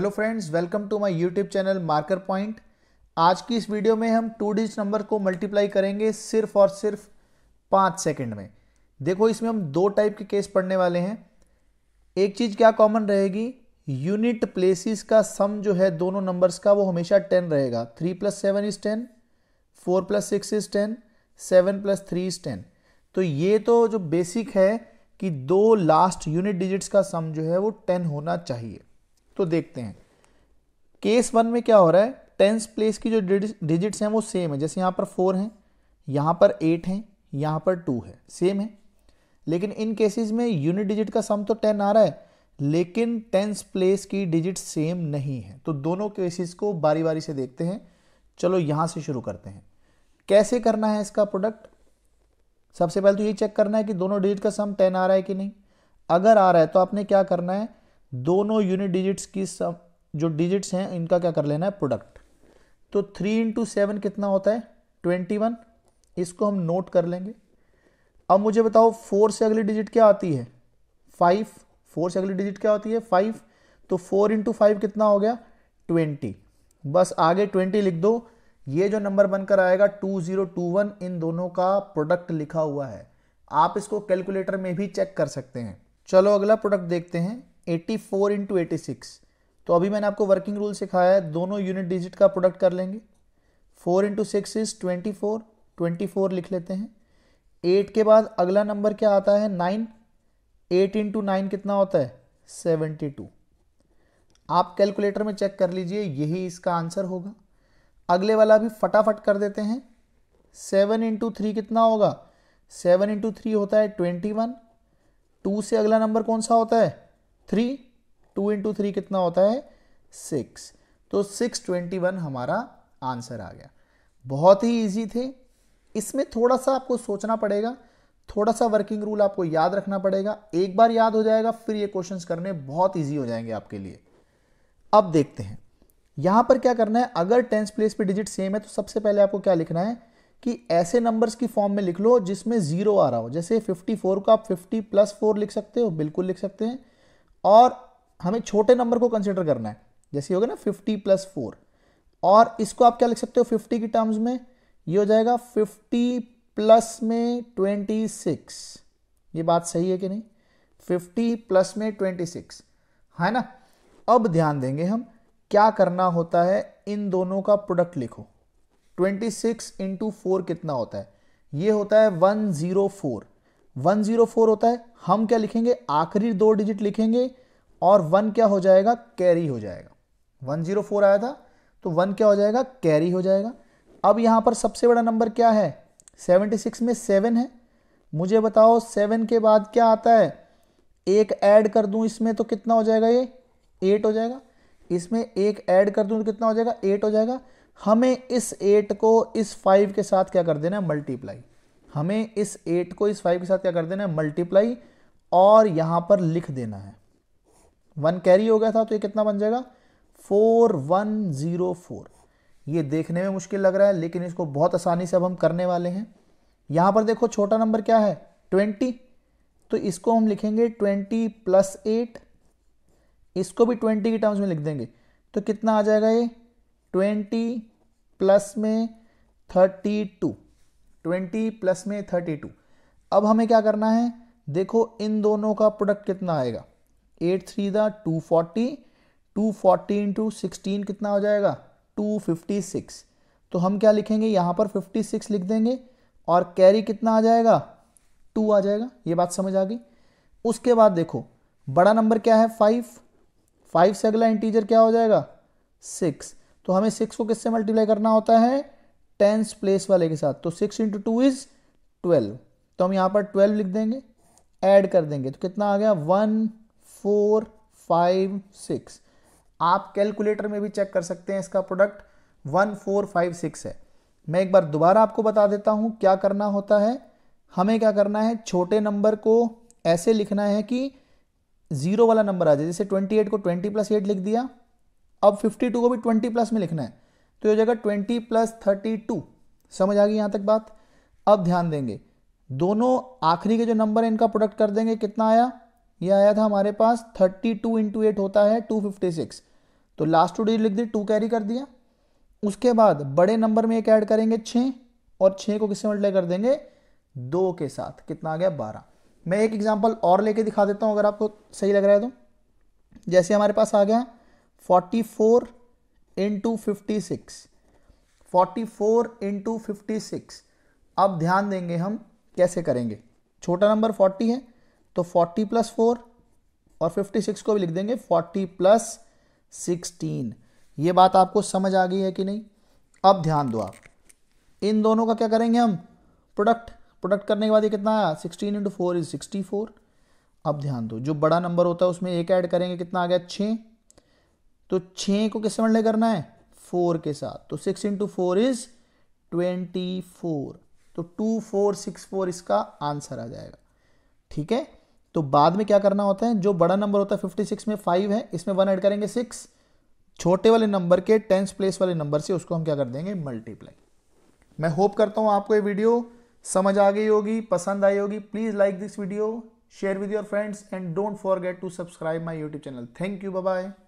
hello friends welcome to my YouTube channel marker point आज की इस वीडियो में हम टू डिजिट नंबर को मल्टीप्लाई करेंगे सिर्फ और सिर्फ पाँच सेकंड में देखो इसमें हम दो टाइप के केस पढ़ने वाले हैं एक चीज़ क्या कॉमन रहेगी यूनिट प्लेसिस का सम जो है दोनों नंबर्स का वो हमेशा टेन रहेगा three plus seven is ten four plus six is ten seven plus three is ten तो ये तो जो बेसिक है कि दो लास्ट यूनिट डिजिट्स का सम जो है वो टेन होना चाहिए तो देखते हैं केस वन में क्या हो रहा है टेंस प्लेस की जो डिजिट्स हैं वो सेम है जैसे यहाँ पर फोर हैं यहाँ पर एट हैं यहाँ पर टू है सेम है लेकिन इन केसेस में यूनिट डिजिट का सम तो टेन आ रहा है लेकिन टेंस प्लेस की डिजिट सेम नहीं है तो दोनों केसेस को बारी बारी से देखते हैं चलो यहाँ से शुरू करते हैं कैसे करना है इसका प्रोडक्ट सबसे पहले तो ये चेक करना है कि दोनों डिजिट का सम टेन आ रहा है कि नहीं अगर आ रहा है तो आपने क्या करना है दोनों यूनिट डिजिट्स की सब जो डिजिट्स हैं इनका क्या कर लेना है प्रोडक्ट तो थ्री इंटू सेवन कितना होता है ट्वेंटी वन इसको हम नोट कर लेंगे अब मुझे बताओ फोर से अगली डिजिट क्या आती है फाइव फोर से अगली डिजिट क्या होती है फाइव तो फोर इंटू फाइव कितना हो गया ट्वेंटी बस आगे ट्वेंटी लिख दो ये जो नंबर बनकर आएगा टू जीरो टू वन इन दोनों का प्रोडक्ट लिखा हुआ है आप इसको कैलकुलेटर में भी चेक कर सकते हैं चलो अगला प्रोडक्ट देखते हैं eighty four into eighty six तो अभी मैंने आपको वर्किंग रूल सिखाया है दोनों यूनिट डिजिट का प्रोडक्ट कर लेंगे four into six is twenty four twenty four लिख लेते हैं एट के बाद अगला नंबर क्या आता है नाइन एट इंटू नाइन कितना होता है सेवेंटी टू आप कैलकुलेटर में चेक कर लीजिए यही इसका आंसर होगा अगले वाला भी फटाफट कर देते हैं सेवन इंटू थ्री कितना होगा सेवन इंटू थ्री होता है ट्वेंटी वन टू से अगला नंबर कौन सा होता है थ्री टू इंटू थ्री कितना होता है सिक्स तो सिक्स ट्वेंटी वन हमारा आंसर आ गया बहुत ही इजी थे इसमें थोड़ा सा आपको सोचना पड़ेगा थोड़ा सा वर्किंग रूल आपको याद रखना पड़ेगा एक बार याद हो जाएगा फिर ये क्वेश्चंस करने बहुत इजी हो जाएंगे आपके लिए अब देखते हैं यहां पर क्या करना है अगर टेंस प्लेस पे डिजिट सेम है तो सबसे पहले आपको क्या लिखना है कि ऐसे नंबर्स की फॉर्म में लिख लो जिसमें जीरो आ रहा हो जैसे 54 को आप 50 प्लस फोर लिख सकते हो बिल्कुल लिख सकते हैं और हमें छोटे नंबर को कंसिडर करना है जैसे हो गया ना फिफ्टी प्लस फोर और इसको आप क्या लिख सकते हो फिफ्टी की टर्म्स में ये हो जाएगा फिफ्टी प्लस में ट्वेंटी सिक्स ये बात सही है कि नहीं फिफ्टी प्लस में ट्वेंटी सिक्स है ना अब ध्यान देंगे हम क्या करना होता है इन दोनों का प्रोडक्ट लिखो ट्वेंटी सिक्स इंटू फोर कितना होता है ये होता है one zero four one zero four होता है हम क्या लिखेंगे आखिरी दो डिजिट लिखेंगे और वन क्या हो जाएगा कैरी हो जाएगा वन जीरो फोर आया था तो वन क्या हो जाएगा कैरी हो जाएगा अब यहाँ पर सबसे बड़ा नंबर क्या है सेवेंटी सिक्स में सेवन है मुझे बताओ सेवन के बाद क्या आता है एक ऐड कर दूं इसमें तो कितना हो जाएगा ये एट हो जाएगा इसमें एक ऐड कर दूं तो कितना हो जाएगा एट हो जाएगा हमें इस एट को इस फाइव के साथ क्या कर देना है मल्टीप्लाई हमें इस एट को इस फाइव के साथ क्या कर देना है मल्टीप्लाई और यहाँ पर लिख देना है वन कैरी हो गया था तो ये कितना बन जाएगा फोर वन ज़ीरो फोर ये देखने में मुश्किल लग रहा है लेकिन इसको बहुत आसानी से अब हम करने वाले हैं यहाँ पर देखो छोटा नंबर क्या है ट्वेंटी तो इसको हम लिखेंगे ट्वेंटी प्लस एट इसको भी ट्वेंटी के टर्म्स में लिख देंगे तो कितना आ जाएगा ये ट्वेंटी प्लस में थर्टी टू ट्वेंटी प्लस में थर्टी टू अब हमें क्या करना है देखो इन दोनों का प्रोडक्ट कितना आएगा eight three the two forty two forty into sixteen कितना हो जाएगा टू फिफ्टी सिक्स तो हम क्या लिखेंगे यहाँ पर फिफ्टी सिक्स लिख देंगे और कैरी कितना आ जाएगा टू आ जाएगा ये बात समझ आ गई उसके बाद देखो बड़ा नंबर क्या है फाइव फाइव से अगला इंटीजर क्या हो जाएगा सिक्स तो हमें सिक्स को किससे मल्टीप्लाई करना होता है टेंस प्लेस वाले के साथ तो six into two is twelve तो हम यहाँ पर ट्वेल्व लिख देंगे ऐड कर देंगे तो कितना आ गया वन फोर फाइव सिक्स आप कैलकुलेटर में भी चेक कर सकते हैं इसका product one four five six है मैं एक बार दोबारा आपको बता देता हूं क्या करना होता है हमें क्या करना है छोटे नंबर को ऐसे लिखना है कि ज़ीरो वाला नंबर आ जाए जैसे ट्वेंटी एट को ट्वेंटी प्लस एट लिख दिया अब फिफ्टी टू को भी ट्वेंटी प्लस में लिखना है तो ये हो जाएगा ट्वेंटी प्लस थर्टी टू समझ आ गई यहाँ तक बात अब ध्यान देंगे दोनों आखिरी के जो नंबर है इनका प्रोडक्ट कर देंगे कितना आया ये आया था हमारे पास थर्टी टू इंटू एट होता है टू फिफ्टी सिक्स तो लास्ट टू डिजिट लिख दी टू कैरी कर दिया उसके बाद बड़े नंबर में एक ऐड करेंगे छः और छः को किससे मल्टीप्लाई कर देंगे दो के साथ कितना आ गया बारह मैं एक एग्जाम्पल और लेके दिखा देता हूँ अगर आपको सही लग रहा है तो जैसे हमारे पास आ गया forty four into fifty six forty four into fifty six अब ध्यान देंगे हम कैसे करेंगे छोटा नंबर फोर्टी है तो फोर्टी प्लस फोर और फिफ्टी सिक्स को भी लिख देंगे फोर्टी प्लस सिक्सटीन ये बात आपको समझ आ गई है कि नहीं अब ध्यान दो आप इन दोनों का क्या करेंगे हम प्रोडक्ट प्रोडक्ट करने के बाद ये कितना आया sixteen into four is sixty four अब ध्यान दो जो बड़ा नंबर होता है उसमें एक ऐड करेंगे कितना आ गया छः तो छ को किस मंडले करना है फोर के साथ तो six into four is twenty four तो टू फोर सिक्स फोर इसका आंसर आ जाएगा ठीक है तो बाद में क्या करना होता है जो बड़ा नंबर होता है फिफ्टी सिक्स में फाइव है इसमें वन ऐड करेंगे सिक्स छोटे वाले नंबर के टेंस प्लेस वाले नंबर से उसको हम क्या कर देंगे मल्टीप्लाई मैं होप करता हूं आपको ये वीडियो समझ आ गई होगी पसंद आई होगी please like this video share with your friends and don't forget to subscribe my YouTube channel thank you bye